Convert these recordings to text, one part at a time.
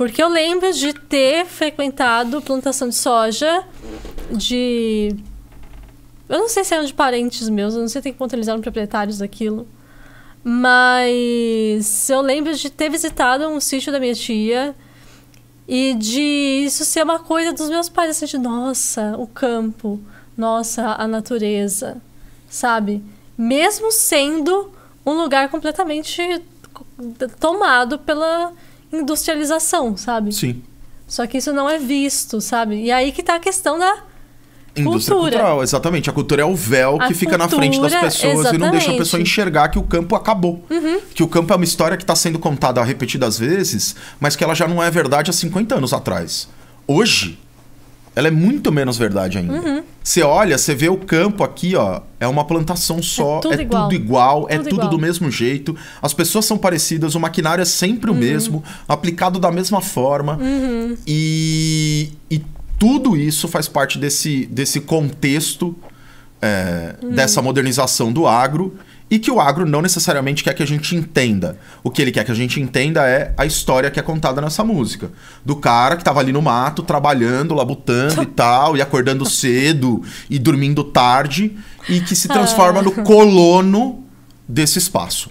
Porque eu lembro de ter frequentado plantação de soja de. Eu não sei se eram de parentes meus, eu não sei até que ponto eles eram proprietários daquilo. Mas eu lembro de ter visitado um sítio da minha tia e de isso ser uma coisa dos meus pais, assim, de nossa, o campo, nossa, a natureza, sabe? Mesmo sendo um lugar completamente tomado pela industrialização, sabe? Sim. Só que isso não é visto, sabe? E aí que tá a questão da Indústria cultura. cultural, exatamente. A cultura é o véu a que fica cultura, na frente das pessoas exatamente. e não deixa a pessoa enxergar que o campo acabou. Uhum. Que o campo é uma história que está sendo contada repetidas vezes, mas que ela já não é verdade há 50 anos atrás. Hoje, ela é muito menos verdade ainda. Uhum. Você olha, você vê o campo aqui, ó. É uma plantação é só, é tudo é igual, tudo igual tudo é tudo igual. É do mesmo jeito. As pessoas são parecidas, o maquinário é sempre uhum. o mesmo, aplicado da mesma forma. Uhum. E, e tudo isso faz parte desse, desse contexto é, uhum. dessa modernização do agro e que o agro não necessariamente quer que a gente entenda. O que ele quer que a gente entenda é a história que é contada nessa música. Do cara que tava ali no mato, trabalhando, labutando e tal, e acordando cedo e dormindo tarde, e que se ah. transforma no colono desse espaço.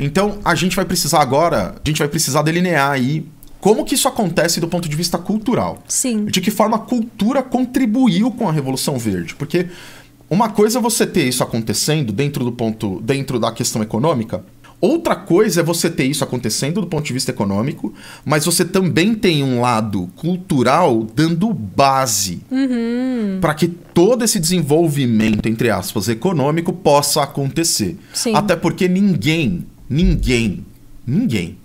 Então, a gente vai precisar agora, a gente vai precisar delinear aí como que isso acontece do ponto de vista cultural. Sim. De que forma a cultura contribuiu com a Revolução Verde. Porque uma coisa é você ter isso acontecendo dentro do ponto, dentro da questão econômica. Outra coisa é você ter isso acontecendo do ponto de vista econômico, mas você também tem um lado cultural dando base uhum. para que todo esse desenvolvimento, entre aspas, econômico possa acontecer. Sim. Até porque ninguém, ninguém, ninguém,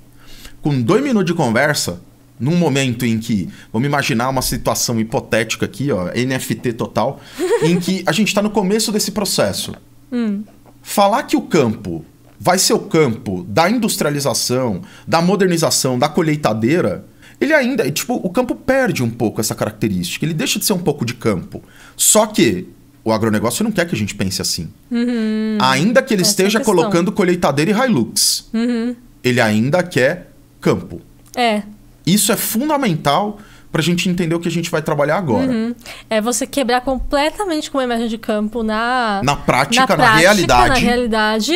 com dois minutos de conversa, num momento em que, vamos imaginar uma situação hipotética aqui, ó, NFT total, em que a gente está no começo desse processo. Hum. Falar que o campo vai ser o campo da industrialização, da modernização, da colheitadeira, ele ainda, tipo, o campo perde um pouco essa característica, ele deixa de ser um pouco de campo. Só que o agronegócio não quer que a gente pense assim. Uhum. Ainda que ele essa é esteja colocando colheitadeira e Hilux, uhum. ele ainda quer campo. É. Isso é fundamental para a gente entender o que a gente vai trabalhar agora. Uhum. É você quebrar completamente com a imagem de campo na, na prática, na, prática, na realidade. Na realidade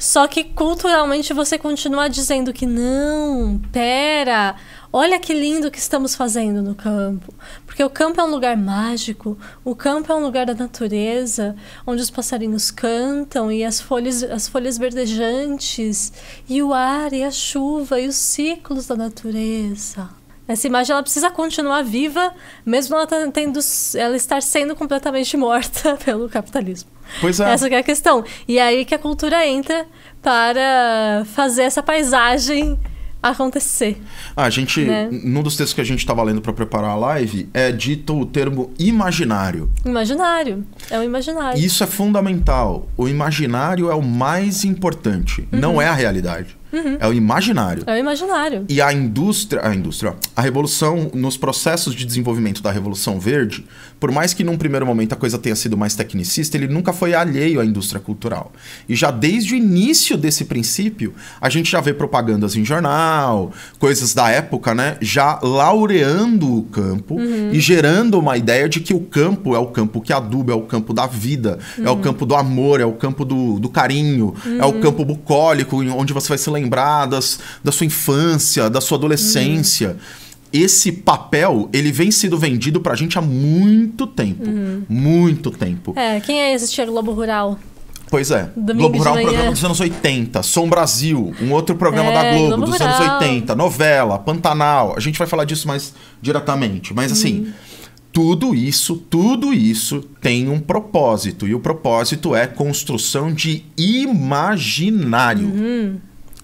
só que culturalmente você continua dizendo que não, pera, olha que lindo que estamos fazendo no campo. Porque o campo é um lugar mágico, o campo é um lugar da natureza, onde os passarinhos cantam e as folhas, as folhas verdejantes, e o ar, e a chuva, e os ciclos da natureza. Essa imagem ela precisa continuar viva, mesmo ela, tendo, ela estar sendo completamente morta pelo capitalismo. Pois é. Essa é a questão. E é aí que a cultura entra para fazer essa paisagem acontecer. a gente, né? num dos textos que a gente estava lendo para preparar a live, é dito o termo imaginário. Imaginário, é o imaginário. Isso é fundamental. O imaginário é o mais importante, uhum. não é a realidade. Uhum. É o imaginário. É o imaginário. E a indústria, a indústria, a revolução nos processos de desenvolvimento da revolução verde, por mais que num primeiro momento a coisa tenha sido mais tecnicista, ele nunca foi alheio à indústria cultural. E já desde o início desse princípio, a gente já vê propagandas em jornal, coisas da época, né, já laureando o campo uhum. e gerando uma ideia de que o campo é o campo que aduba, é o campo da vida, uhum. é o uhum. campo do amor, é o campo do, do carinho, é o uhum. campo bucólico onde você vai se lembrar da sua infância, da sua adolescência. Esse papel, ele vem sendo vendido pra gente há muito tempo. Uhum. Muito tempo. É, quem é esse Cheiro Lobo Rural? Pois é. Domingo Globo Rural é um programa dos anos 80. Som Brasil, um outro programa é, da Globo, Globo dos Rural. anos 80. Novela, Pantanal. A gente vai falar disso mais diretamente. Mas assim, uhum. tudo isso, tudo isso tem um propósito. E o propósito é construção de imaginário. Uhum.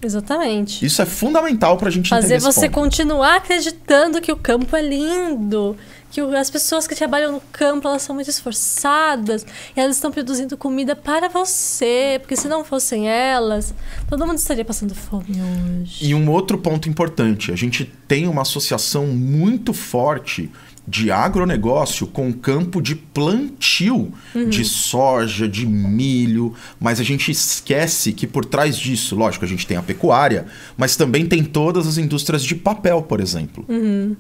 Exatamente. Isso é fundamental para a gente Fazer você continuar acreditando que o campo é lindo, que as pessoas que trabalham no campo elas são muito esforçadas e elas estão produzindo comida para você, porque se não fossem elas, todo mundo estaria passando fome hoje. E um outro ponto importante, a gente tem uma associação muito forte de agronegócio com campo de plantio uhum. de soja, de milho, mas a gente esquece que por trás disso, lógico, a gente tem a pecuária, mas também tem todas as indústrias de papel, por exemplo. Uhum.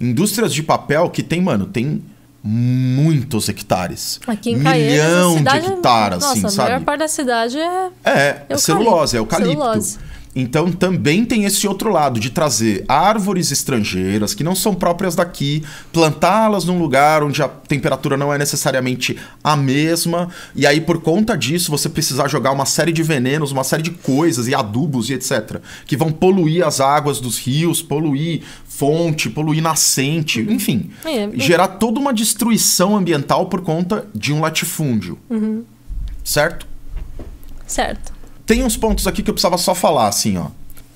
Indústrias de papel que tem, mano, tem muitos hectares. Aqui em Milhão de é hectares, assim, nossa, assim, sabe? A maior parte da cidade é. É, é, é celulose, é eucalipto. Celulose. Então também tem esse outro lado de trazer árvores estrangeiras que não são próprias daqui, plantá-las num lugar onde a temperatura não é necessariamente a mesma, e aí por conta disso você precisar jogar uma série de venenos, uma série de coisas e adubos e etc, que vão poluir as águas dos rios, poluir fonte, poluir nascente, uhum. enfim, é, é... gerar toda uma destruição ambiental por conta de um latifúndio. Uhum. Certo? Certo. Tem uns pontos aqui que eu precisava só falar, assim, ó.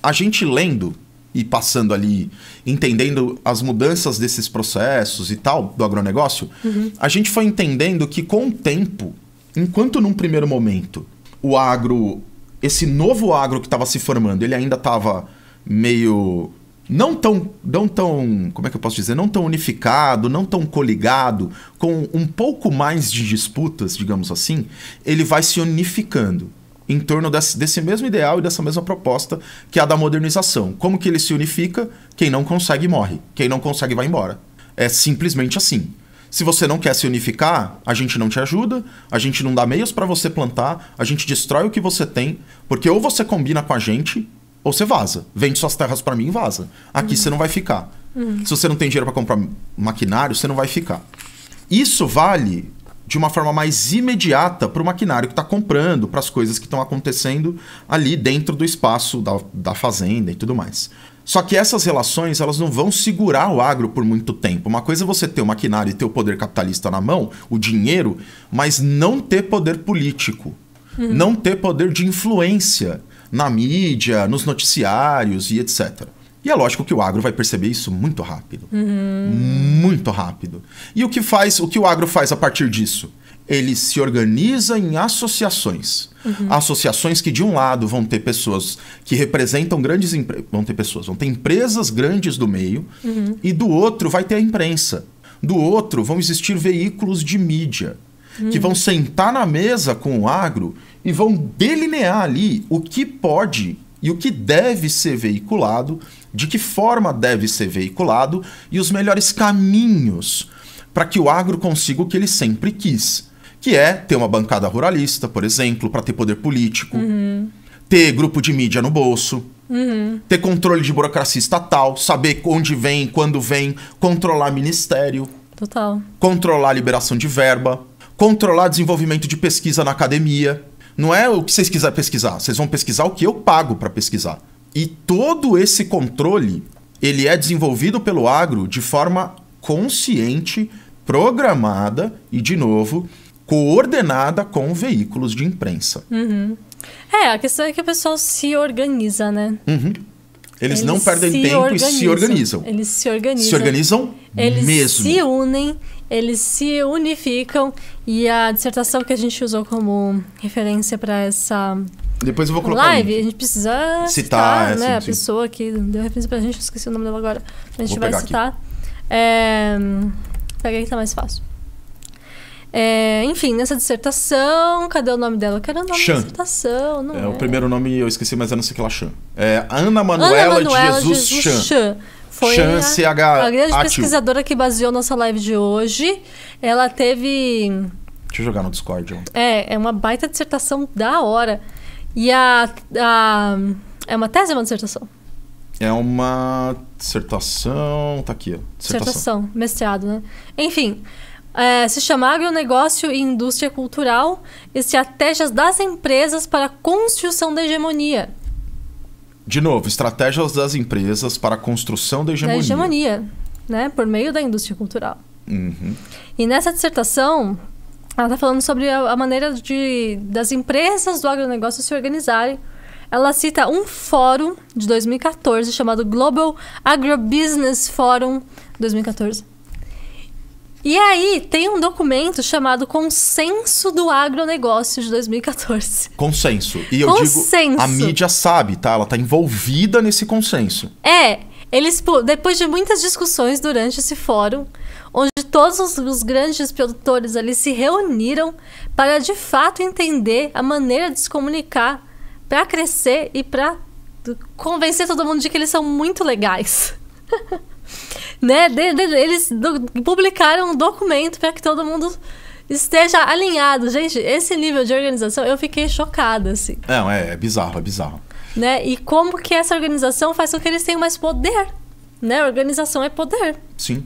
A gente lendo e passando ali, entendendo as mudanças desses processos e tal, do agronegócio, uhum. a gente foi entendendo que com o tempo, enquanto num primeiro momento o agro, esse novo agro que estava se formando, ele ainda estava meio não tão, não tão, como é que eu posso dizer, não tão unificado, não tão coligado, com um pouco mais de disputas, digamos assim, ele vai se unificando em torno desse, desse mesmo ideal e dessa mesma proposta, que é a da modernização. Como que ele se unifica? Quem não consegue morre. Quem não consegue vai embora. É simplesmente assim. Se você não quer se unificar, a gente não te ajuda, a gente não dá meios para você plantar, a gente destrói o que você tem, porque ou você combina com a gente, ou você vaza. Vende suas terras para mim e vaza. Aqui uhum. você não vai ficar. Uhum. Se você não tem dinheiro para comprar maquinário, você não vai ficar. Isso vale de uma forma mais imediata para o maquinário que está comprando, para as coisas que estão acontecendo ali dentro do espaço da, da fazenda e tudo mais. Só que essas relações elas não vão segurar o agro por muito tempo. Uma coisa é você ter o maquinário e ter o poder capitalista na mão, o dinheiro, mas não ter poder político, uhum. não ter poder de influência na mídia, nos noticiários e etc. E é lógico que o agro vai perceber isso muito rápido. Uhum. Muito rápido. E o que faz, o que o agro faz a partir disso? Ele se organiza em associações. Uhum. Associações que, de um lado, vão ter pessoas que representam grandes empresas. Vão ter pessoas, vão ter empresas grandes do meio, uhum. e do outro vai ter a imprensa. Do outro vão existir veículos de mídia que uhum. vão sentar na mesa com o agro e vão delinear ali o que pode e o que deve ser veiculado, de que forma deve ser veiculado e os melhores caminhos para que o agro consiga o que ele sempre quis, que é ter uma bancada ruralista, por exemplo, para ter poder político, uhum. ter grupo de mídia no bolso, uhum. ter controle de burocracia estatal, saber onde vem, quando vem, controlar ministério, Total. controlar liberação de verba, controlar desenvolvimento de pesquisa na academia não é o que vocês quiserem pesquisar, vocês vão pesquisar o que eu pago para pesquisar. E todo esse controle, ele é desenvolvido pelo agro de forma consciente, programada e, de novo, coordenada com veículos de imprensa. Uhum. É, a questão é que o pessoal se organiza, né? Uhum. Eles, eles, não perdem tempo organizam. e se organizam. Eles se organizam. Se organizam eles mesmo. Eles se unem eles se unificam e a dissertação que a gente usou como referência para essa depois eu vou colocar live, um... a gente precisa citar, citar é, né, sim, a sim. pessoa que deu referência para a gente, esqueci o nome dela agora. A gente vou vai citar. É... Pega que tá mais fácil. É, enfim, nessa dissertação, cadê o nome dela? Eu quero o nome Chan. da dissertação. Não é, é, O primeiro nome eu esqueci, mas eu não sei o que é lá, Chan. É Ana Manuela, Ana Manuela Jesus, Jesus Chan. Chan foi Chance a, H a grande pesquisadora que baseou nossa live de hoje. Ela teve. Deixa eu jogar no Discord. É, é uma baita dissertação da hora. E a, a. É uma tese ou uma dissertação? É uma dissertação. Tá aqui, ó. Dissertação, dissertação mestrado, né? Enfim. É, se chama Agronegócio e Indústria Cultural e Estratégias das Empresas para a Construção da Hegemonia. De novo, estratégias das empresas para a construção da hegemonia. Da hegemonia, né? Por meio da indústria cultural. Uhum. E nessa dissertação, ela está falando sobre a, a, maneira de, das empresas do agronegócio se organizarem. Ela cita um fórum de 2014 chamado Global Agribusiness Forum 2014 e aí, tem um documento chamado Consenso do Agronegócio de 2014. Consenso. E eu consenso. digo, a mídia sabe, tá? Ela tá envolvida nesse consenso. É, eles depois de muitas discussões durante esse fórum, onde todos os, os grandes produtores ali se reuniram para de fato entender a maneira de se comunicar para crescer e para convencer todo mundo de que eles são muito legais. né? De, de, eles do, publicaram um documento para que todo mundo esteja alinhado. Gente, esse nível de organização, eu fiquei chocada, assim. Não, é, é bizarro, é bizarro. Né? E como que essa organização faz com que eles tenham mais poder, né? Organização é poder. Sim.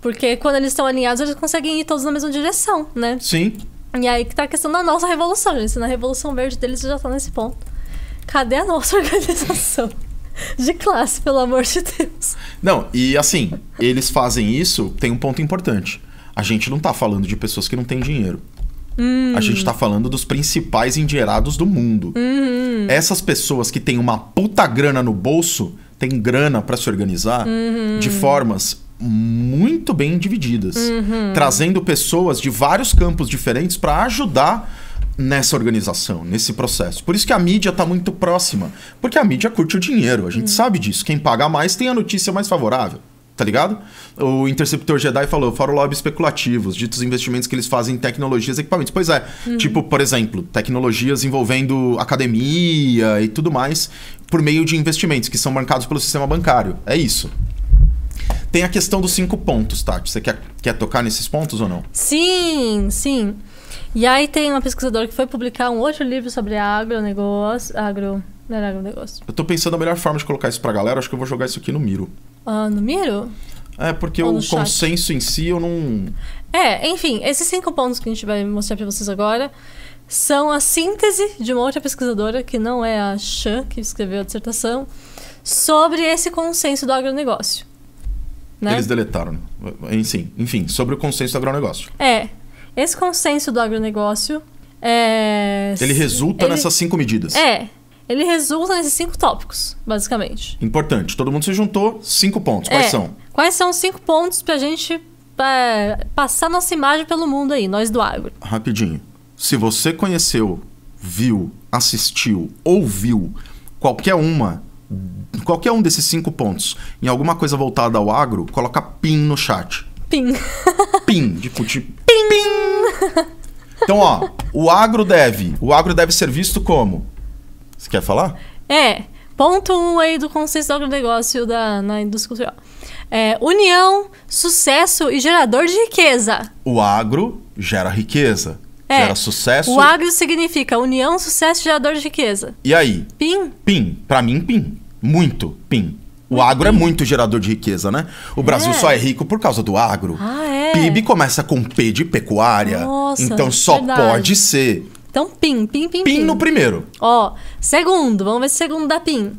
Porque quando eles estão alinhados, eles conseguem ir todos na mesma direção, né? Sim. E aí que tá a questão da nossa revolução, gente. Na revolução verde deles já tá nesse ponto. Cadê a nossa organização? de classe, pelo amor de Deus. Não, e assim, eles fazem isso, tem um ponto importante. A gente não tá falando de pessoas que não têm dinheiro. Hum. A gente tá falando dos principais endinheirados do mundo. Hum. Essas pessoas que têm uma puta grana no bolso, têm grana para se organizar hum. de formas muito bem divididas, uhum. trazendo pessoas de vários campos diferentes para ajudar nessa organização, nesse processo. Por isso que a mídia está muito próxima, porque a mídia curte o dinheiro, a gente hum. sabe disso. Quem paga mais tem a notícia mais favorável tá ligado? O Interceptor Jedi falou, fora o lobby especulativo, os ditos investimentos que eles fazem em tecnologias e equipamentos. Pois é, uhum. tipo, por exemplo, tecnologias envolvendo academia e tudo mais, por meio de investimentos que são bancados pelo sistema bancário. É isso. Tem a questão dos cinco pontos, Tati. Você quer, quer tocar nesses pontos ou não? Sim, sim. E aí tem uma pesquisadora que foi publicar um outro livro sobre agronegócio. Agro. Não era agronegócio. Eu tô pensando a melhor forma de colocar isso pra galera, acho que eu vou jogar isso aqui no Miro. Ah, no Miro? É, porque o consenso em si eu não. É, enfim, esses cinco pontos que a gente vai mostrar pra vocês agora são a síntese de uma outra pesquisadora, que não é a Chan, que escreveu a dissertação, sobre esse consenso do agronegócio. Né? Eles deletaram. Enfim, enfim, sobre o consenso do agronegócio. É, esse consenso do agronegócio é... Então, ele resulta ele... nessas cinco medidas. É. Ele resulta nesses cinco tópicos, basicamente. Importante. Todo mundo se juntou, cinco pontos. Quais é. são? Quais são os cinco pontos pra gente é, passar nossa imagem pelo mundo aí, nós do agro? Rapidinho. Se você conheceu, viu, assistiu, ouviu qualquer uma, qualquer um desses cinco pontos em alguma coisa voltada ao agro, coloca PIN no chat. PIN. PIN, de, de Então, ó, o agro deve. O agro deve ser visto como? Você quer falar? É. Ponto 1 um aí do consenso do agronegócio da, na indústria cultural. É, união, sucesso e gerador de riqueza. O agro gera riqueza. É. Gera sucesso. O agro significa união, sucesso e gerador de riqueza. E aí? Pim. Pim. Pra mim, pim. Muito pim. O agro é muito gerador de riqueza, né? O Brasil é. só é rico por causa do agro. Ah, é? PIB começa com P de pecuária. Nossa, então só verdade. pode ser. Então, PIN, PIN, PIN. PIN no primeiro. Ó, segundo, vamos ver se segundo dá PIN.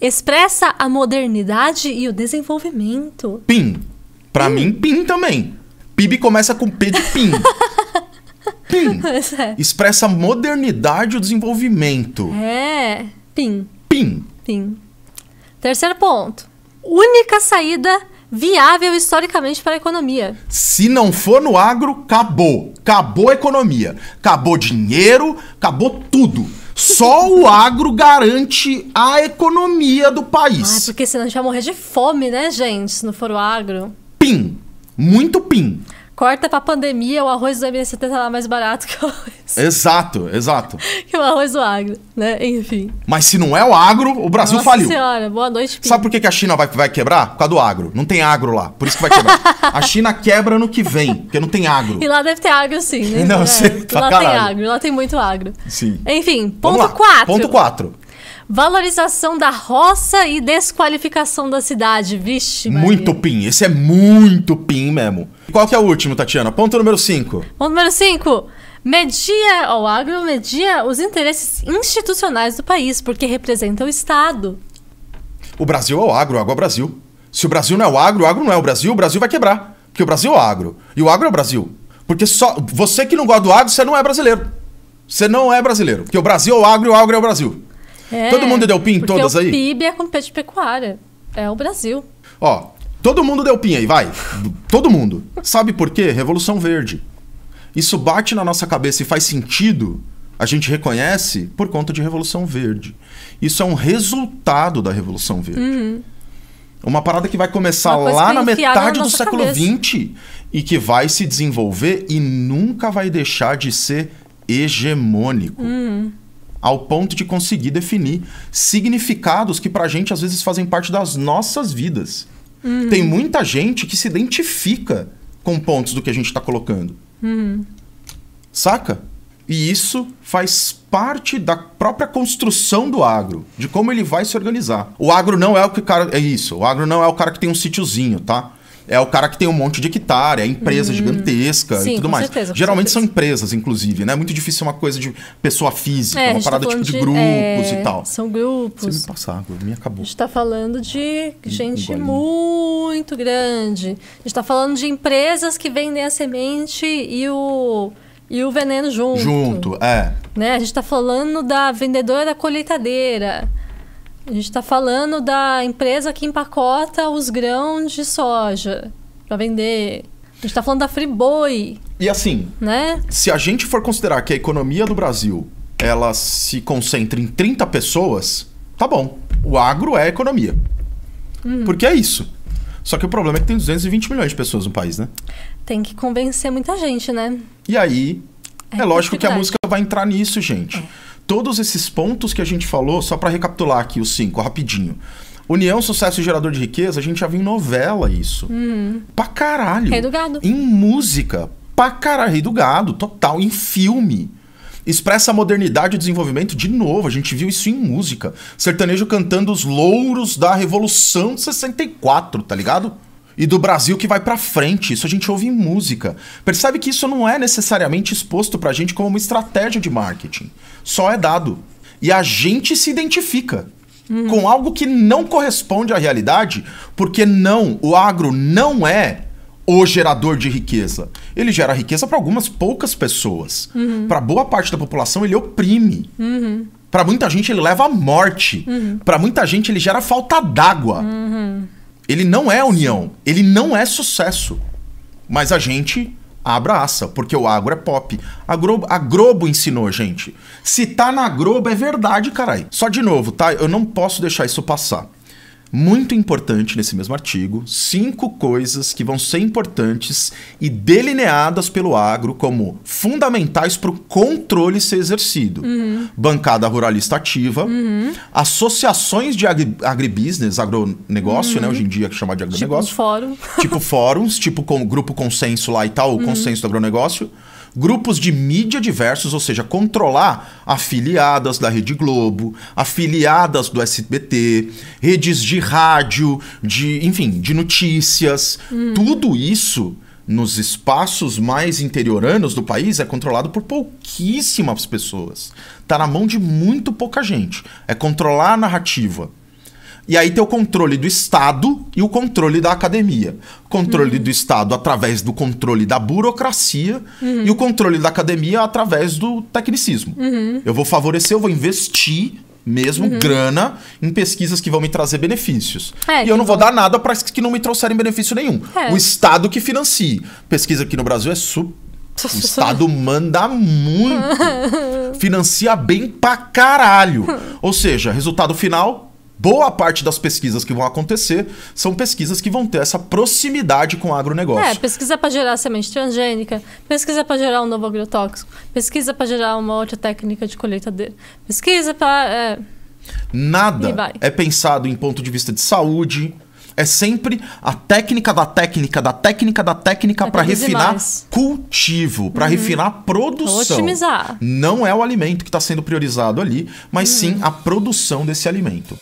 Expressa a modernidade e o desenvolvimento. PIN. Pra PIN. mim, PIN também. PIB começa com P de PIN. PIN. É. Expressa a modernidade e o desenvolvimento. É, PIN. PIN. PIN. Terceiro ponto: única saída viável historicamente para a economia. Se não for no agro, acabou. Acabou a economia. Acabou dinheiro, acabou tudo. Só o agro garante a economia do país. Ah, porque senão a gente vai morrer de fome, né, gente? Se não for o agro. Pim. Muito pim. Corta pra pandemia, o arroz do MST tá lá mais barato que o arroz. Exato, exato. que o arroz do agro, né? Enfim. Mas se não é o agro, o Brasil Nossa faliu. Senhora, boa noite, Pinho. Sabe por que a China vai, vai quebrar? Por causa do agro. Não tem agro lá, por isso que vai quebrar. a China quebra no que vem, porque não tem agro. E lá deve ter agro sim, né? Não, é, sei. Lá caralho. tem agro, lá tem muito agro. Sim. Enfim, ponto 4. Ponto 4. Valorização da roça e desqualificação da cidade. Vixe. Maria. Muito PIN. Esse é muito PIN mesmo. Qual que é o último, Tatiana? Ponto número 5. Ponto número 5 media, o agro media, os interesses institucionais do país, porque representa o Estado. O Brasil é o agro, o agro é o Brasil. Se o Brasil não é o agro, o agro não é o Brasil, o Brasil vai quebrar. Porque o Brasil é o agro. E o agro é o Brasil. Porque só você que não gosta do agro, você não é brasileiro. Você não é brasileiro. Porque o Brasil é o agro e o agro é o Brasil. É, Todo mundo deu PIN todas aí? O PIB é com pecuária. É o Brasil. Ó, todo mundo deu PIN aí, vai. Todo mundo. Sabe por quê? Revolução Verde. Isso bate na nossa cabeça e faz sentido, a gente reconhece, por conta de Revolução Verde. Isso é um resultado da Revolução Verde. Uhum. Uma parada que vai começar lá na metade na do século XX e que vai se desenvolver e nunca vai deixar de ser hegemônico. Uhum ao ponto de conseguir definir significados que para a gente às vezes fazem parte das nossas vidas. Uhum. Tem muita gente que se identifica com pontos do que a gente está colocando. Uhum. Saca? E isso faz parte da própria construção do agro, de como ele vai se organizar. O agro não é o que cara. É isso. O agro não é o cara que tem um sítiozinho, tá? é o cara que tem um monte de hectare, é empresa hum. gigantesca Sim, e tudo mais. Certeza, Geralmente certeza. são empresas, inclusive, né? Muito difícil uma coisa de pessoa física, é, uma tá parada tá tipo de, de grupos é... e tal. São grupos. Você me passar, água, me acabou. A gente tá falando de hum, gente um muito grande. A gente tá falando de empresas que vendem a semente e o e o veneno junto. Junto, é. Né? A gente está falando da vendedora da colheitadeira. A gente está falando da empresa que empacota os grãos de soja para vender. A gente está falando da Friboi. E assim, né? se a gente for considerar que a economia do Brasil ela se concentra em 30 pessoas, tá bom. O agro é economia. Hum. Porque é isso. Só que o problema é que tem 220 milhões de pessoas no país, né? Tem que convencer muita gente, né? E aí, é, é lógico que a música vai entrar nisso, gente. É. Todos esses pontos que a gente falou, só para recapitular aqui os cinco, rapidinho. União, sucesso e gerador de riqueza, a gente já viu em novela isso. Hum. Pra caralho. Rei do gado. Em música, pra caralho. Rei do gado, total. Em filme. Expressa a modernidade e o desenvolvimento de novo. A gente viu isso em música. Sertanejo cantando os louros da Revolução de 64, tá ligado? e do Brasil que vai para frente. Isso a gente ouve em música. Percebe que isso não é necessariamente exposto para a gente como uma estratégia de marketing. Só é dado. E a gente se identifica uhum. com algo que não corresponde à realidade, porque não, o agro não é o gerador de riqueza. Ele gera riqueza para algumas poucas pessoas. Uhum. Para boa parte da população, ele oprime. Uhum. Para muita gente, ele leva à morte. Uhum. Para muita gente, ele gera falta d'água. Uhum. Ele não é união, ele não é sucesso. Mas a gente abraça, porque o agro é pop. A Globo, a Globo ensinou, gente. Se tá na Globo é verdade, caralho. Só de novo, tá? Eu não posso deixar isso passar. Muito importante nesse mesmo artigo, cinco coisas que vão ser importantes e delineadas pelo agro como fundamentais para o controle ser exercido. Uhum. Bancada ruralista ativa, uhum. associações de agri agribusiness, agronegócio, né, uhum. né? Hoje em dia que é chama de tipo agronegócio. Tipo, fórum. tipo fóruns, tipo com, grupo consenso lá e tal, o uhum. consenso do agronegócio grupos de mídia diversos, ou seja, controlar afiliadas da Rede Globo, afiliadas do SBT, redes de rádio, de, enfim, de notícias. Hum. Tudo isso nos espaços mais interioranos do país é controlado por pouquíssimas pessoas. Está na mão de muito pouca gente. É controlar a narrativa e aí tem o controle do Estado e o controle da academia. Controle uhum. do Estado através do controle da burocracia uhum. e o uhum. controle da academia através do tecnicismo. Uhum. Eu vou favorecer, eu vou investir mesmo uhum. grana em pesquisas que vão me trazer benefícios. É, e eu não vou dar nada para que não me trouxerem benefício nenhum. É. O Estado que financie. Pesquisa aqui no Brasil é super o Estado manda muito. Financia bem pra caralho. Ou seja, resultado final: boa parte das pesquisas que vão acontecer são pesquisas que vão ter essa proximidade com o agronegócio. É, pesquisa para gerar semente transgênica, pesquisa para gerar um novo agrotóxico, pesquisa para gerar uma outra técnica de colheita dele, pesquisa para. É... Nada é pensado em ponto de vista de saúde. É sempre a técnica da técnica da técnica da técnica é para refinar cultivo, para uhum. refinar produção. Otimizar. Não é o alimento que está sendo priorizado ali, mas uhum. sim a produção desse alimento.